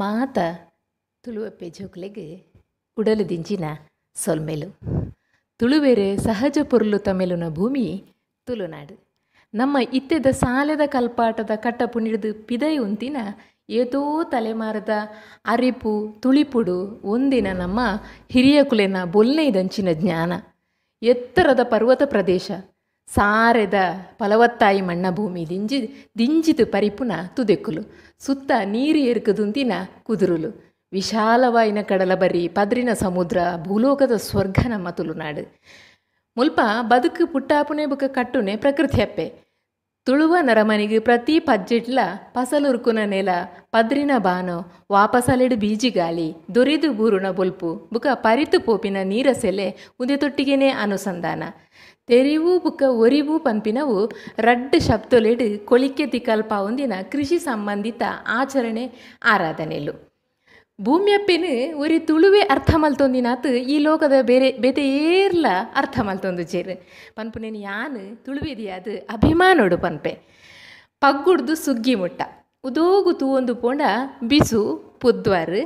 ಮಾತ ತುಳುವ ಪೆಜೋಕ್ಲೆಗೆ ಉಡಲು ದಿಂಚಿನ ಸೊಲ್ಮೆಲು ತುಳುವೆರೆ ಸಹಜ ಪೊರ್ಲು ತಮೆಲುನ ಭೂಮಿ ತುಳುನಾಡು ನಮ್ಮ ಇತ್ತೆದ ಸಾಲದ ಕಲ್ಪಾಟದ ಕಟ್ಟ ಪಿದೈ ಉಂತಿನ ಏತೋ ತಲೆಮಾರದ ಅರಿಪು ತುಳಿಪುಡು ಒಂದಿನ ನಮ್ಮ ಹಿರಿಯ ಕುಲೆನ ಬೊಲ್ನೈದಂಚಿನ ಜ್ಞಾನ ಎತ್ತರದ ಪರ್ವತ ಪ್ರದೇಶ ಸಾರೆದ ಫಲವತ್ತಾಯಿ ಮಣ್ಣ ಭೂಮಿ ದಿಂಜಿ ದಿಂಜಿದು ಪರಿಪುನ ತುದೆಕ್ಕುಲು ಸುತ್ತ ನೀರು ಎರುಕುದುಂತಿನ ಕುದುರುಲು ವಿಶಾಲವಾಯಿನ ಕಡಲ ಬರಿ ಪದ್ರಿನ ಸಮುದ್ರ ಭೂಲೋಕದ ಸ್ವರ್ಗ ನಮ್ಮ ತುಳುನಾಡು ಮುಲ್ಪ ಬದುಕು ಪುಟ್ಟಾಪುನೆ ಬುಕ ಕಟ್ಟುನೆ ಪ್ರಕೃತಿ ಅಪ್ಪೆ ತುಳುವ ನರಮನಿಗೆ ಪ್ರತಿ ಪಜ್ಜಿಟ್ಲ ಪಸಲುರ್ಕುನ ನೆಲ ಪದ್ರಿನ ಬಾನೋ ವಾಪಸಲೆಡು ಗಾಲಿ ದೊರಿದು ಬೂರುನ ಬೊಲ್ಪು ಬುಕ ಪರಿತು ಪೋಪಿನ ನೀರ ಸೆಲೆ ಉದೆತೊಟ್ಟಿಗೆನೆ ಅನುಸಂಧಾನ ತೆರಿವು ಬುಕ ಒರಿವು ಪಂಪಿನವು ರಡ್ಡು ಶಬ್ದೊಲೆಡು ಕೊಳಿಕೆ ತಿಕಲ್ಪ ಹೊಂದಿನ ಕೃಷಿ ಸಂಬಂಧಿತ ಆಚರಣೆ ಆರಾಧನೆಲು ಭೂಮಿಯಪ್ಪೆನು ಒರಿ ತುಳುವೆ ಅರ್ಥ ಮಲ್ತೊಂದಿನಾತು ಈ ಲೋಕದ ಬೇರೆ ಬೇತೆ ಅರ್ಥ ಮಲ್ತೊಂದು ಜೇರು ಪನ್ಪುನೇನು ಯಾನು ತುಳುವೆದಿಯಾದು ಅಭಿಮಾನೋಡು ಪನ್ಪೆ ಪಗ್ಗುಡ್ದು ಸುಗ್ಗಿ ಮುಟ್ಟ ಉದೋಗು ತೂವೊಂದು ಪೋಂಡ ಬಿಸು ಪುದ್ವಾರು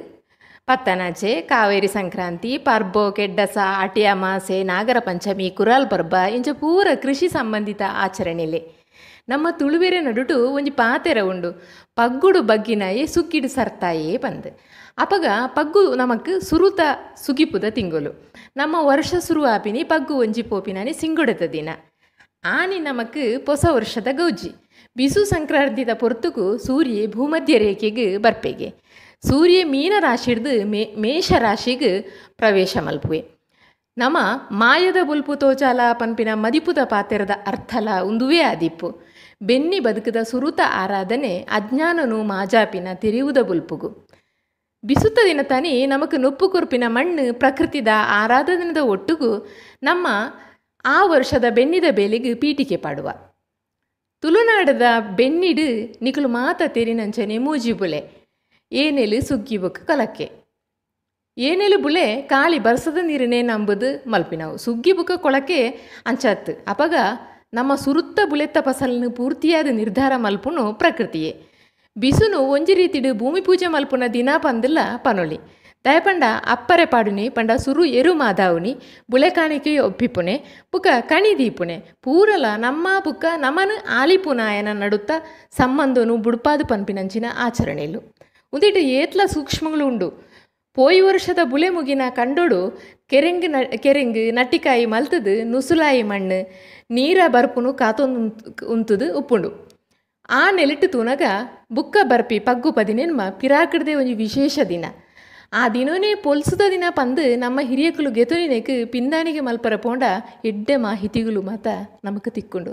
ಪತ್ತನಾಚೆ ಕಾವೇರಿ ಸಂಕ್ರಾಂತಿ ಪರ್ಬೋ ಕೆಡ್ಡಸ ಅಟಿಯ ನಾಗರ ಪಂಚಮಿ ಕುರಾಲ್ ಪರ್ಬ ಇಂಚ ಪೂರ ಕೃಷಿ ಸಂಬಂಧಿತ ಆಚರಣೆಲೆ ನಮ್ಮ ತುಳುವೆರೆ ನಡುಟು ಒಂಜಿ ಪಾತೆರ ಉಂಡು ಪಗ್ಗುಡು ಬಗ್ಗಿನಾಯೇ ಸುಕ್ಕಿಡು ಸರ್ತಾಯೇ ಪಂದ್ ಅಪಗ ಪಗ್ಗು ನಮಕ್ ಸುರುತ ಸುಗಿಪುದ ತಿಂಗೊಲು ನಮ್ಮ ವರ್ಷ ಸುರು ಆಪಿನಿ ಪಗ್ಗು ಒಂಜಿ ಪೋಪಿನಾನೆ ಸಿಂಗುಡದ ದಿನ ಆನಿ ನಮಕ್ ಹೊಸ ವರ್ಷದ ಗೌಜಿ ಬಿಸು ಸಂಕ್ರಾಂತಿದ ಪೊರ್ತುಕು ಸೂರ್ಯ ಭೂಮಧ್ಯ ರೇಖೆಗೆ ಬರ್ಪೆಗೆ ಸೂರ್ಯ ಮೀನ ರಾಶಿಡ್ದು ಮೇ ಮೇಷ ರಾಶಿಗೆ ಪ್ರವೇಶ ಮಲ್ಪುವೆ ನಮ್ಮ ಮಾಯದ ಬುಲ್ಪು ತೋಚಾಲ ಪಂಪಿನ ಮದಿಪುದ ಪಾತೆರದ ಅರ್ಥಲ ಉಂದುವೇ ಆದಿಪ್ಪು ಬೆನ್ನಿ ಬದುಕದ ಸುರುತ ಆರಾಧನೆ ಅಜ್ಞಾನನು ಮಾಜಾಪಿನ ತಿರಿಯುವುದ ಬುಲ್ಪುಗು ಬಿಸುತ್ತ ದಿನ ತನಿ ನಮಕ್ ನೊಪ್ಪು ಕುರುಪಿನ ಮಣ್ಣು ಪ್ರಕೃತಿದ ಆರಾಧನದ ಒಟ್ಟುಗು ನಮ್ಮ ಆ ವರ್ಷದ ಬೆನ್ನಿದ ಬೇಲಿಗೆ ಪೀಟಿಕೆ ಪಾಡುವ ತುಳುನಾಡದ ಬೆನ್ನಿಡು ನಿಖಲು ಮಾತ ತೆರಿನಂಚನೆ ಮೂಜಿಬುಲೆ ಏನೆಲು ಸುಗ್ಗಿಬೊಕ್ಕ ಕಲಕ್ಕೆ ಬುಳೆ ಕಾಳಿ ಬರ್ಸದ ನೀರಿನೇ ನಂಬುದು ಮಲ್ಪಿನವು ಸುಗ್ಗಿ ಬುಕ್ಕ ಕೊಳಕೆ ಅಂಚಾತ್ ಅಪಗ ನಮ್ಮ ಸುರುತ್ತ ಬುಳೆತ್ತ ಫಸಲನ್ನು ಪೂರ್ತಿಯಾದ ನಿರ್ಧಾರ ಮಲ್ಪುನು ಪ್ರಕೃತಿಯೇ ಬಿಸುನು ಒಂಜಿ ರೀತಿಡು ಭೂಮಿ ಪೂಜೆ ಮಲ್ಪುನ ದಿನ ಪಂದಿಲ್ಲ ಪನೊಲಿ ದಯಪಂಡ ಅಪ್ಪರೆ ಪಾಡುನಿ ಪಂಡ ಸುರು ಎರು ಮಾದಾವುನಿ ಬುಳೆ ಕಾಣಿಕೆ ಒಪ್ಪಿಪುನೆ ಬುಕ ಕಣಿ ದೀಪುನೆ ಪೂರಲ ನಮ್ಮ ಬುಕ್ಕ ನಮನು ಆಲಿಪುನಾಯನ ನಡುತ್ತ ಸಂಬಂಧನು ಬುಡ್ಪಾದು ಪನ್ಪಿನಂಚಿನ ಆಚರಣೆಲು ಉಂದಿಟ್ಟು ಏತ್ಲ ಸೂಕ್ಷ್ಮಗಳು ಉಂಡು ವರ್ಷದ ಬುಲೆ ಮುಗಿನ ಕಂಡೊಡು ಕೆರೆಂಗ್ ನ ಕೆರೆಂಗ್ ನಟ್ಟಿಕಾಯಿ ಮಲ್ತದು ನುಸುಲಾಯಿ ಮಣ್ಣು ನೀರ ಬರ್ಪುನು ಕಾತೊಂದು ಉಂತದು ಉಪ್ಪುಂಡು ಆ ನೆಲಿಟ್ಟು ತೂನಗ ಬುಕ್ಕ ಬರ್ಪಿ ಪಗ್ಗು ಪದಿನೆನ್ಮ ಪಿರಾಕಡ್ದೆ ಒಂಜಿ ವಿಶೇಷ ದಿನ ಆ ದಿನೋನೇ ಪೊಲ್ಸುದ ದಿನ ಪಂದು ನಮ್ಮ ಹಿರಿಯಕುಲು ಗೆತೊನಿನೆಕ್ ಪಿಂದಾನಿಗೆ ಮಲ್ಪರ ಪೋಂಡ ಎಡ್ಡೆ ಮಾಹಿತಿಗಳು ಮಾತ ನಮಗೆ ತಿಕ್ಕೊಂಡು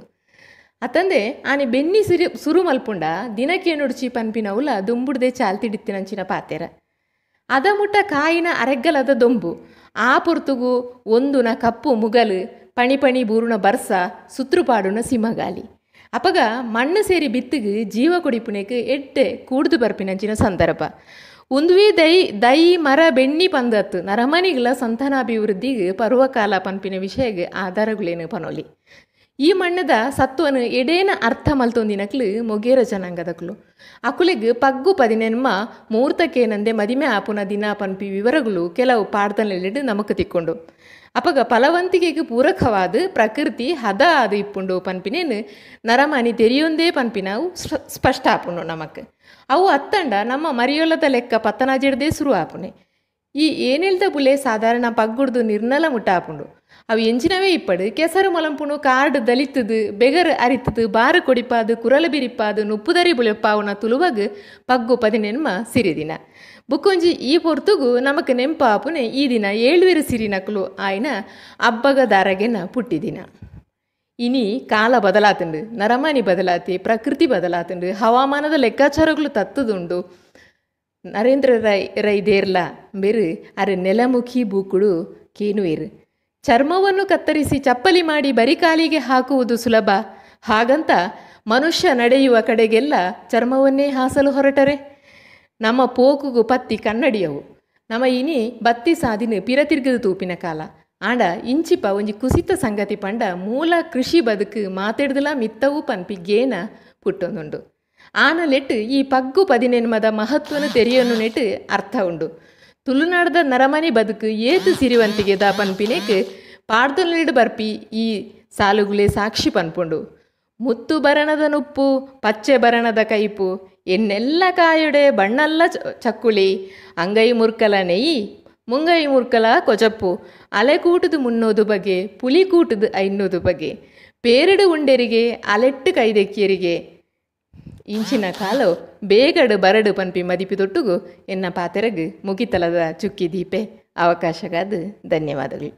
ಅತಂದೆ ಆನೆ ಬೆನ್ನಿ ಸಿರಿ ಸುರು ಮಲ್ಪುಂಡ ದಿನಕ್ಕೆ ನೋಡ್ಚಿ ಪನ್ಪಿನವುಲ ದುಂಬುಡ್ದೆ ಚಾಲ್ತಿಡಿತ್ತಿನಂಚಿನ ಪಾತೆರ അതമുട്ട ಕಾಯಿನ ಅರೆಗ್ಗಲದ ದೊಂಬು ಆ ಪೊರ್ತುಗು ಒಂದುನ ಕಪ್ಪು ಮುಗಲು ಪಣಿ ಪಣಿ ಬೂರುಣ ಬರ್ಸ ಸುತ್ರುಪಾಡುನ ಸಿಮಗಾಲಿ ಅಪಗ ಮಣ್ಣು ಸೇರಿ ಬಿತ್ತಿಗೆ ಜೀವ ಕುಡಿಪುನೆಕ್ ಎಡ್ಡೆ ಕೂಡ್ದು ಬರ್ಪಿನಂಚಿನ ಸಂದರ್ಭ ಉಂದುವಿ ದೈ ದೈ ಮರ ಬೆಣ್ಣಿ ಪಂದತ್ತು ನರಮನಿಗಳ ಸಂತಾನಾಭಿವೃದ್ಧಿಗೆ ಪರ್ವಕಾಲ ಪನ್ಪಿನ ವಿಷಯಗೆ ಆಧಾರಗಳೇನು ಪನೋಲಿ ಈ ಮಣ್ಣದ ಸತ್ವನ ಎಡೇನ ಅರ್ಥ ಮಲ್ತೊಂದಿನಕ್ಲು ಮೊಗೇರ ಜನಾಂಗದಕ್ಲು ಅಕುಲಿಗ್ ಪಗ್ಗು ಪದಿನೆನ್ಮ ಮೂರ್ತಕೇನಂದೆ ಮದಿಮೆ ಆಪುನ ದಿನ ಪನ್ಪಿ ವಿವರಗಳು ಕೆಲವು ಪಾಡ್ದಲೆಡ್ ನಮಕ್ ತಿಕ್ಕೊಂಡು ಅಪಗ ಫಲವಂತಿಕೆಗೆ ಪೂರಕವಾದ ಪ್ರಕೃತಿ ಹದ ಅದು ಇಪ್ಪುಂಡು ಪನ್ಪಿನೇನು ನರಮನಿ ತೆರೆಯೊಂದೇ ಪನ್ಪಿನವು ಸ್ಪಷ್ಟ ಆಪುಂಡು ನಮಕ್ ಅವು ಅತ್ತಂಡ ನಮ್ಮ ಮರಿಯೊಲ್ಲದ ಲೆಕ್ಕ ಪತನಾಜಿಡ್ದೇ ಶುರು ಆಪುನೆ ಈ ಏನಿಲ್ದ ಬುಲೆ ಸಾಧಾರಣ ಪಗ್ಗುಡ್ದು ನಿರ್ನಲ ಮುಟ್ಟ ಆಪುಂಡು ಅವ ಎಂಜಿನವೇ இப்படு கெசரு மலம்புணு காடு தலித்துது பெகரு ಅರಿತದು பாரு கொடிப்பாது குரல பிரிப்பாது நுப்புதரி புளிப்பாவுன துளுவகு பக்கு பதினென்ம ದಿನ ಬುಕ್ಕೊಂಜಿ ಈ ಪೊರ್ತುಗು ನಮಕ್ ನೆಂಪಾಪುನೆ ಈ ದಿನ ಸಿರಿ ಸಿರಿನಕಲು ಆಯ್ನ ಅಬ್ಬಗ ದಾರಗೆನ ಪುಟ್ಟಿದಿನ ಇನಿ ಕಾಲ ಬದಲಾತುಂಡು ನರಮಾನಿ ಬದಲಾತಿ ಪ್ರಕೃತಿ ಬದಲಾತುಂಡು ಹವಾಮಾನದ ಲೆಕ್ಕಾಚಾರಗಳು ತತ್ತದುಂಡು ನರೇಂದ್ರ ರೈ ರೈ ದೇರ್ಲ ಬೇರು ಅರೆ ನೆಲಮುಖಿ ಬೂಕುಡು ಕೇನುವೇರು ಚರ್ಮವನ್ನು ಕತ್ತರಿಸಿ ಚಪ್ಪಲಿ ಮಾಡಿ ಬರಿಕಾಲಿಗೆ ಹಾಕುವುದು ಸುಲಭ ಹಾಗಂತ ಮನುಷ್ಯ ನಡೆಯುವ ಕಡೆಗೆಲ್ಲ ಚರ್ಮವನ್ನೇ ಹಾಸಲು ಹೊರಟರೆ ನಮ್ಮ ಪೋಕುಗು ಪತ್ತಿ ಕನ್ನಡಿಯವು ನಮ್ಮ ಇನಿ ಬತ್ತಿ ಸಾದಿನ ಪಿರತಿರ್ಗದ ತೂಪಿನ ಕಾಲ ಆಂಡ ಇಂಚಿಪ ಒಂಜಿ ಕುಸಿತ ಸಂಗತಿ ಪಂಡ ಮೂಲ ಕೃಷಿ ಬದುಕು ಮಾತಾಡ್ದಲ ಮಿತ್ತವು ಪನ್ಪಿ ಗೇನ ಪುಟ್ಟೊಂದುಂಡು ಆನ ಈ ಪಗ್ಗು ಪದಿನೆನ್ಮದ ಮಹತ್ವನು ತೆರೆಯನ್ನು ನೆಟ್ಟು ಅರ್ಥ ಉಂಡು ತುಳುನಾಡದ ಏತು ಸಿರಿವಂತಿಗೆ ದ സിരിവന്തികേത പൻപിനേക്ക് പാർദലിട് ಬರ್ಪಿ ಈ ಸಾಲುಗುಳೆ ಸಾಕ್ಷಿ ಪನ್ಪುಂಡು ಮುತ್ತು ಬರಣದ ನುಪ್ಪು ಪಚ್ಚೆ ಬರಣದ ಕೈಪು ಎನ್ನೆಲ್ಲ ಕಾಯುಡೆ ಬಣ್ಣಲ್ಲ ಚಕ್ಕುಳಿ ಅಂಗೈ ಮುರ್ಕಲ ನೆಯಿ ಮುಂಗೈ ಮುರ್ಕಲ ಕೊಜಪ್ಪು ಅಲೆ ಕೂಟದು ಮುನ್ನೋದು ಬಗೆ ಪುಲಿ ಕೂಟದು ಐನ್ನೋದು ಬಗೆ ಪೇರಡು ಉಂಡೆರಿಗೆ ಅಲೆಟ್ಟು ಕೈದೆಕ್ಕಿಯರಿಗೆ ಇಂಚಿನ ಕಾಲು ಬೇಗಡು ಬರಡು ಪನ್ಪಿ ಮದಿಪಿದೊಟ್ಟುಗು ಎನ್ನ ಪಾತೆರಗು ಮುಗಿತಲದ ಚುಕ್ಕಿ ದೀಪೆ ಅವಕಾಶಗಾದ ಧನ್ಯವಾದಗಳು